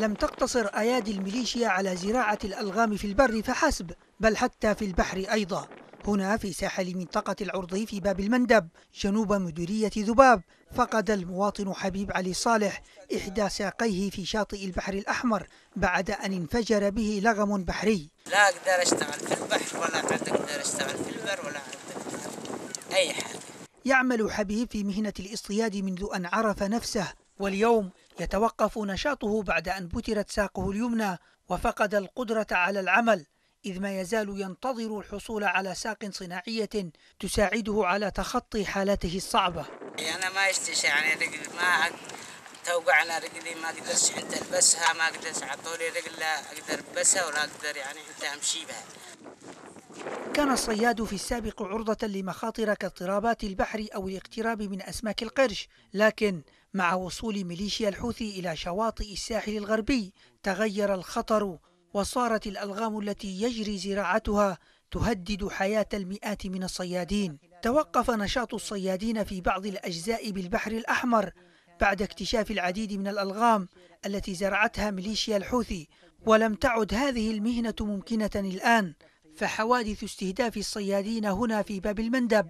لم تقتصر أيادي الميليشيا على زراعة الألغام في البر فحسب بل حتى في البحر أيضا هنا في ساحل منطقة العرضي في باب المندب جنوب مديرية ذباب فقد المواطن حبيب علي صالح إحدى ساقيه في شاطئ البحر الأحمر بعد أن انفجر به لغم بحري لا أقدر أشتغل في البحر ولا أقدر أشتغل في البر ولا أقدر أي حاجة يعمل حبيب في مهنة الاصطياد منذ أن عرف نفسه واليوم يتوقف نشاطه بعد أن بترت ساقه اليمنى وفقد القدرة على العمل إذ ما يزال ينتظر الحصول على ساق صناعية تساعده على تخطي حالته الصعبة أنا ما اشتش يعني رجل ما توقعنا رجلي ما قدرش حتى البسها ما قدرش على طولي رجل لا اقدر البسها ولا اقدر يعني حتى امشي بها كان الصياد في السابق عرضة لمخاطر كاضطرابات البحر أو الاقتراب من أسماك القرش لكن مع وصول ميليشيا الحوثي إلى شواطئ الساحل الغربي تغير الخطر وصارت الألغام التي يجري زراعتها تهدد حياة المئات من الصيادين توقف نشاط الصيادين في بعض الأجزاء بالبحر الأحمر بعد اكتشاف العديد من الألغام التي زرعتها ميليشيا الحوثي ولم تعد هذه المهنة ممكنة الآن فحوادث استهداف الصيادين هنا في باب المندب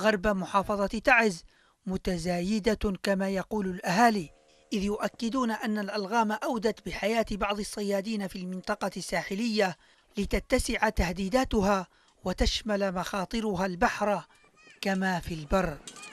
غرب محافظة تعز متزايدة كما يقول الأهالي إذ يؤكدون أن الألغام أودت بحياة بعض الصيادين في المنطقة الساحلية لتتسع تهديداتها وتشمل مخاطرها البحر كما في البر